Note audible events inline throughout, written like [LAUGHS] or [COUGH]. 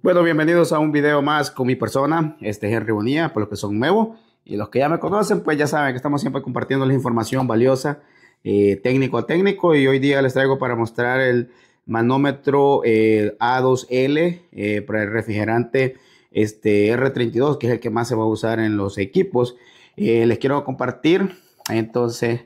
Bueno, bienvenidos a un video más con mi persona, este Henry Bonilla, por los que son nuevos y los que ya me conocen, pues ya saben que estamos siempre compartiendo la información valiosa eh, técnico a técnico y hoy día les traigo para mostrar el manómetro eh, A2L eh, para el refrigerante este R32, que es el que más se va a usar en los equipos. les quiero compartir, entonces,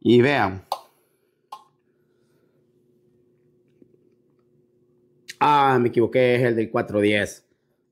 y vean, Ah, me equivoqué, es el del 410.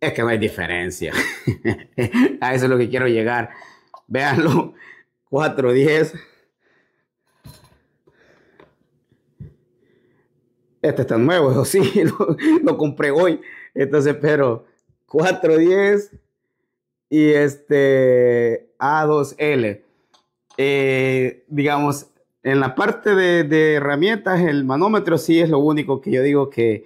Es que no hay diferencia. [LAUGHS] A eso es lo que quiero llegar. Véanlo. 410. Este está nuevo, eso sí, [LAUGHS] lo, compré hoy. Entonces, pero 410 y este A2L. Eh, digamos, en la parte de, de herramientas, el manómetro sí es lo único que yo digo que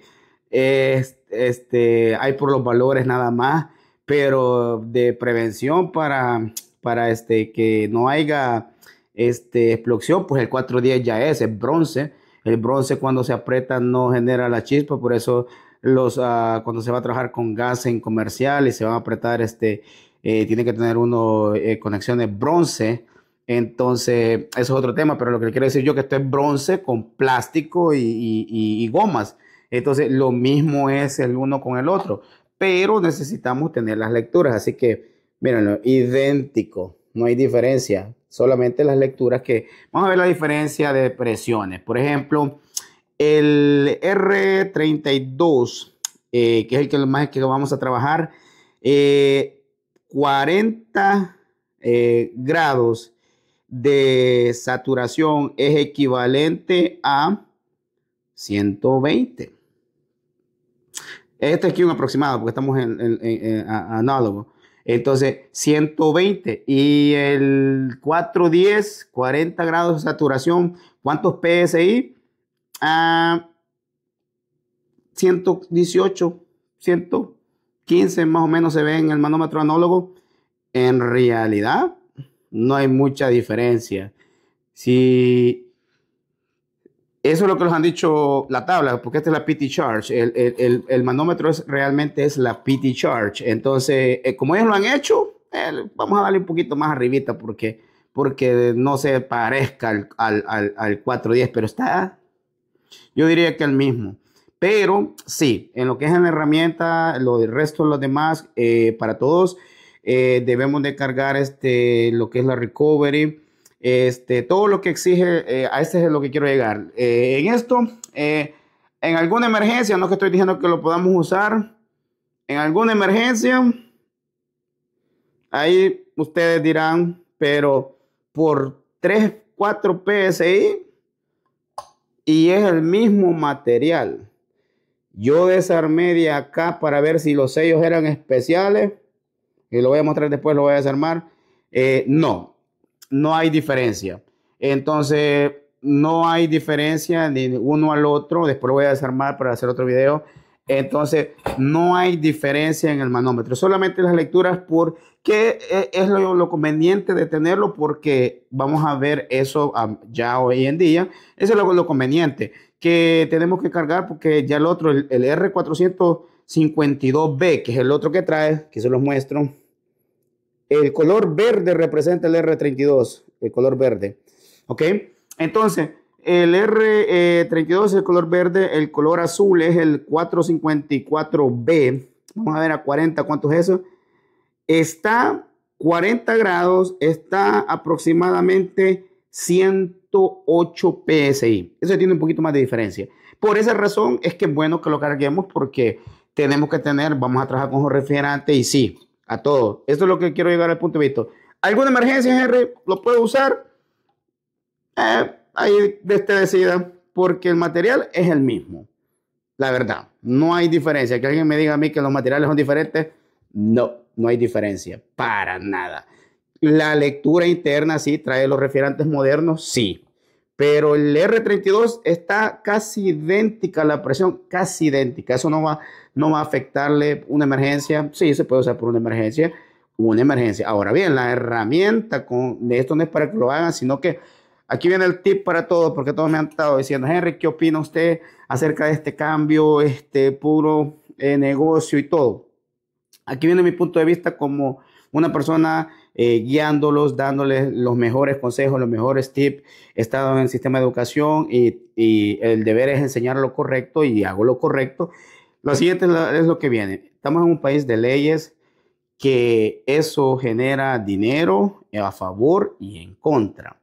este, hay por los valores nada más, pero de prevención para, para este, que no haya este, explosión, pues el 410 ya es, el bronce. El bronce cuando se aprieta no genera la chispa, por eso los, ah, cuando se va a trabajar con gas en comercial y se van a apretar, este, eh, tiene que tener uno eh, conexiones bronce. Entonces, eso es otro tema, pero lo que quiero decir yo que esto es bronce con plástico y gomas. Entonces, lo mismo es el uno con el otro, pero necesitamos tener las lecturas. Así que, mírenlo, idéntico, no hay diferencia, solamente las lecturas que... Vamos a ver la diferencia de presiones. Por ejemplo, el R32, eh, que es el que más que vamos a trabajar, 40 eh, eh, grados de saturación es equivalente a 120. Este aquí un aproximado, porque estamos en, el análogo. Entonces, 120 y el 410, 40 grados de saturación, ¿cuántos PSI? 118, 115 más o menos se ve en el manómetro análogo. En realidad, no hay mucha diferencia. Si eso es lo que nos han dicho la tabla, porque esta es la PT Charge. El, manómetro es, realmente es la PT Charge. Entonces, eh, como ellos lo han hecho, eh, vamos a darle un poquito más arribita porque, porque no se parezca al, al, al, 410, pero está, yo diría que el mismo. Pero sí, en lo que es en la herramienta, lo del resto de los demás, eh, para todos, debemos de cargar este, lo que es la recovery este, todo lo que exige, eh, a este es lo que quiero llegar. Eh, en esto, eh, en alguna emergencia, no que estoy diciendo que lo podamos usar, en alguna emergencia, ahí ustedes dirán, pero por 3, 4 PSI y es el mismo material. Yo desarmé de acá para ver si los sellos eran especiales. Y lo voy a mostrar después, lo voy a desarmar. no, no hay diferencia. Entonces, no hay diferencia ni uno al otro. Después lo voy a desarmar para hacer otro video. Entonces, no hay diferencia en el manómetro, solamente las lecturas, porque es lo, conveniente de tenerlo, porque vamos a ver eso ya hoy en día. Eso es lo, lo conveniente que tenemos que cargar, porque ya el otro, el, el R452B, que es el otro que trae, que se los muestro, el color verde representa el R32, el color verde. ¿Ok? Entonces, el R32 es el color verde, el color azul es el 454B. Vamos a ver a 40, ¿cuánto es eso? Está 40 grados, está aproximadamente 108 PSI. Eso tiene un poquito más de diferencia. Por esa razón es que es bueno que lo carguemos porque tenemos que tener, vamos a trabajar con un refrigerante y sí, a todo. Esto es lo que quiero llegar al punto de vista. ¿Alguna emergencia, Henry? ¿Lo puedo usar? Eh, ahí usted decida, porque el material es el mismo. La verdad, no hay diferencia. Que alguien me diga a mí que los materiales son diferentes, no, no hay diferencia, para nada. La lectura interna sí trae los referentes modernos, sí, pero el R32 está casi idéntica la presión, casi idéntica. Eso no va, no va a afectarle una emergencia. Sí, se puede usar por una emergencia, una emergencia. Ahora bien, la herramienta con, esto no es para que lo hagan, sino que aquí viene el tip para todos, porque todos me han estado diciendo, Henry, ¿qué opina usted acerca de este cambio, este puro eh, negocio y todo? Aquí viene mi punto de vista como una persona eh, guiándolos, dándoles los mejores consejos, los mejores tips. He estado en el sistema de educación y, el deber es enseñar lo correcto y hago lo correcto. Lo siguiente es lo que viene. Estamos en un país de leyes que eso genera dinero a favor y en contra.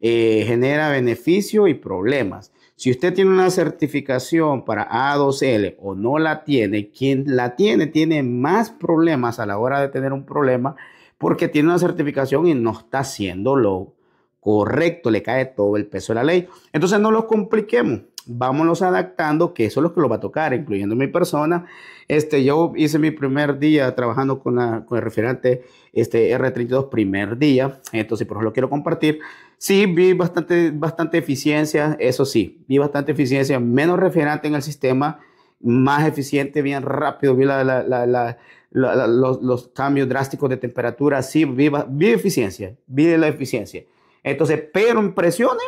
Eh, genera beneficio y problemas. Si usted tiene una certificación para A2L o no la tiene, quien la tiene tiene más problemas a la hora de tener un problema porque tiene una certificación y no está haciendo lo correcto, le cae todo el peso de la ley. Entonces no los compliquemos, vámonos adaptando, que eso es lo que lo va a tocar, incluyendo mi persona. Este, yo hice mi primer día trabajando con, la, el referente este, R32, primer día, entonces por eso lo quiero compartir. Sí, vi bastante, bastante eficiencia, eso sí, vi bastante eficiencia, menos referente en el sistema, más eficiente, bien rápido, vi la los, cambios drásticos de temperatura, sí, vi, vi eficiencia, vive la eficiencia. Entonces, pero en presiones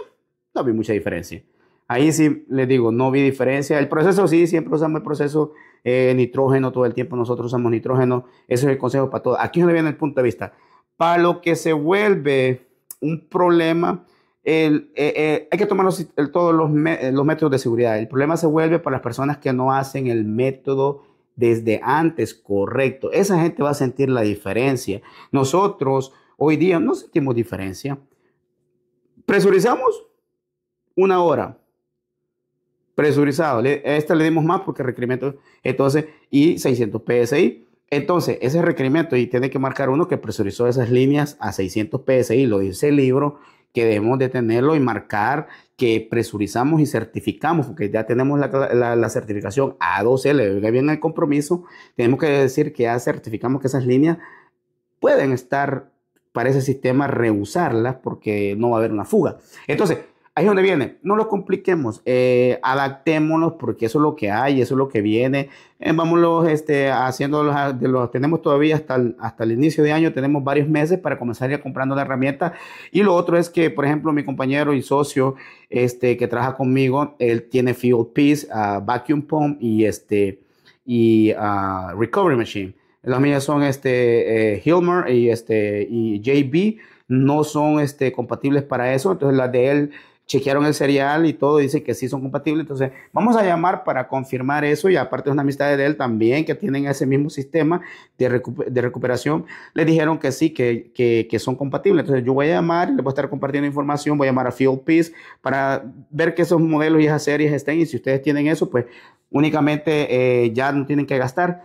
no vi mucha diferencia. Ahí sí les digo, no vi diferencia. El proceso sí, siempre usamos el proceso eh, nitrógeno, todo el tiempo nosotros usamos nitrógeno. Eso es el consejo para todos Aquí es donde viene el punto de vista. Para lo que se vuelve un problema, eh, eh, hay que tomar todos los, los métodos de seguridad. El problema se vuelve para las personas que no hacen el método desde antes correcto. Esa gente va a sentir la diferencia. Nosotros hoy día no sentimos diferencia. Presurizamos una hora. Presurizado. A esta le dimos más porque requerimiento. Entonces, y 600 PSI. Entonces, ese requerimiento, y tiene que marcar uno que presurizó esas líneas a 600 PSI, lo dice el libro, que debemos de tenerlo y marcar que presurizamos y certificamos, porque ya tenemos la, la, certificación A2L, le viene el compromiso, tenemos que decir que ya certificamos que esas líneas pueden estar para ese sistema, reusarlas porque no va a haber una fuga. Entonces, Ahí es donde viene. No lo compliquemos. Eh, adaptémonos porque eso es lo que hay, eso es lo que viene. Eh, vámonos este, haciendo los, ah, los, Tenemos todavía hasta el, hasta el inicio de año, tenemos varios meses para comenzar ya comprando la herramienta. Y lo otro es que, por ejemplo, mi compañero y socio este, que trabaja conmigo, él tiene Field Piece, ah, Vacuum Pump y, este, y ah, Recovery Machine. Las mías son este, eh, Hilmer y, este, y JB. No son este, compatibles para eso. Entonces las de él chequearon el serial y todo, dice que sí son compatibles. Entonces, vamos a llamar para confirmar eso y aparte una amistad de él también que tienen ese mismo sistema de, recuperación, le dijeron que sí, que, que, son compatibles. Entonces, yo voy a llamar, le voy a estar compartiendo información, voy a llamar a Field Peace para ver que esos modelos y esas series estén y si ustedes tienen eso, pues únicamente eh, ya no tienen que gastar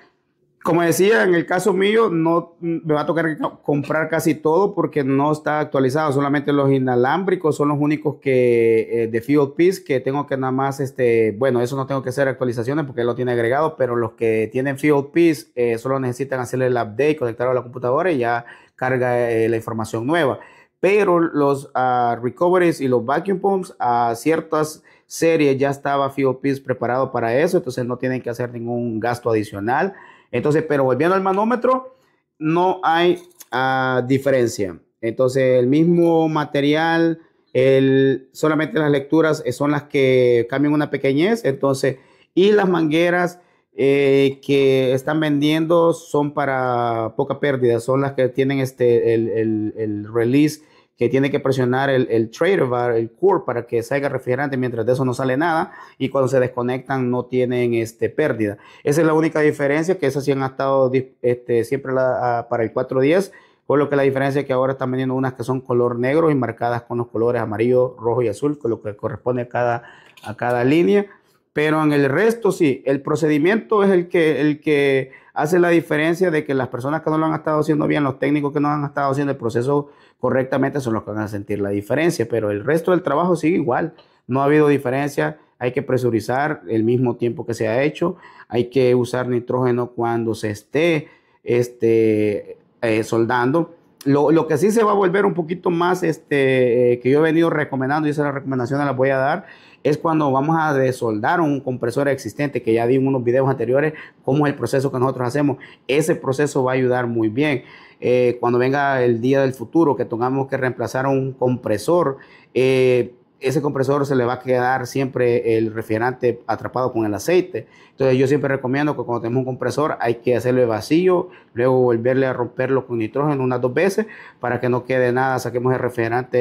como decía, en el caso mío, no me va a tocar comprar casi todo porque no está actualizado. Solamente los inalámbricos son los únicos que eh, de Field Piece que tengo que nada más, este, bueno, eso no tengo que hacer actualizaciones porque lo tiene agregado, pero los que tienen Field Piece eh, solo necesitan hacerle el update, conectarlo a la computadora y ya carga eh, la información nueva. Pero los ah, recoveries y los vacuum pumps a ciertas series ya estaba Field Piece preparado para eso, entonces no tienen que hacer ningún gasto adicional. Entonces, pero volviendo al manómetro, no hay ah, diferencia. Entonces, el mismo material, el, solamente las lecturas eh, son las que cambian una pequeñez. Entonces, y las mangueras eh, que están vendiendo son para poca pérdida, son las que tienen este, el, el, el release que tiene que presionar el, el trader bar, el core, para que salga refrigerante, mientras de eso no sale nada, y cuando se desconectan no tienen este, pérdida. Esa es la única diferencia, que esas sí han estado este, siempre para el 410, por lo que la diferencia es que ahora están vendiendo unas que son color negro y marcadas con los colores amarillo, rojo y azul, con lo que corresponde a cada, a cada línea pero en el resto sí, el procedimiento es el que, el que hace la diferencia de que las personas que no lo han estado haciendo bien, los técnicos que no han estado haciendo el proceso correctamente son los que van a sentir la diferencia, pero el resto del trabajo sigue igual, no ha habido diferencia, hay que presurizar el mismo tiempo que se ha hecho, hay que usar nitrógeno cuando se esté este, eh, soldando. Lo, que sí se va a volver un poquito más, este, eh, que yo he venido recomendando y esas recomendaciones las voy a dar, es cuando vamos a desoldar un compresor existente, que ya di en unos videos anteriores cómo es el proceso que nosotros hacemos. Ese proceso va a ayudar muy bien. Eh, cuando venga el día del futuro que tengamos que reemplazar un compresor, eh, ese compresor se le va a quedar siempre el refrigerante atrapado con el aceite. Entonces yo siempre recomiendo que cuando tenemos un compresor hay que hacerle vacío, luego volverle a romperlo con nitrógeno unas dos veces para que no quede nada, saquemos el refrigerante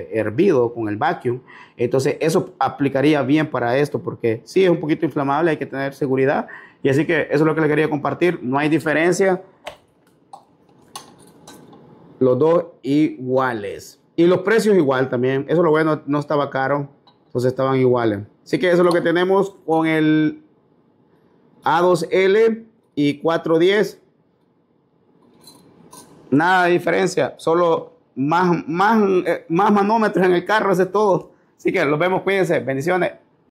eh, hervido con el vacuum. Entonces eso aplicaría bien para esto porque sí es un poquito inflamable, hay que tener seguridad. Y así que eso es lo que les quería compartir, no hay diferencia. Los dos iguales. Y los precios igual también. Eso lo bueno, no estaba caro. Entonces pues estaban iguales. Así que eso es lo que tenemos con el A2L y 410. Nada de diferencia. Solo más, más, eh, más manómetros en el carro. hace todo. Así que los vemos. Cuídense. Bendiciones.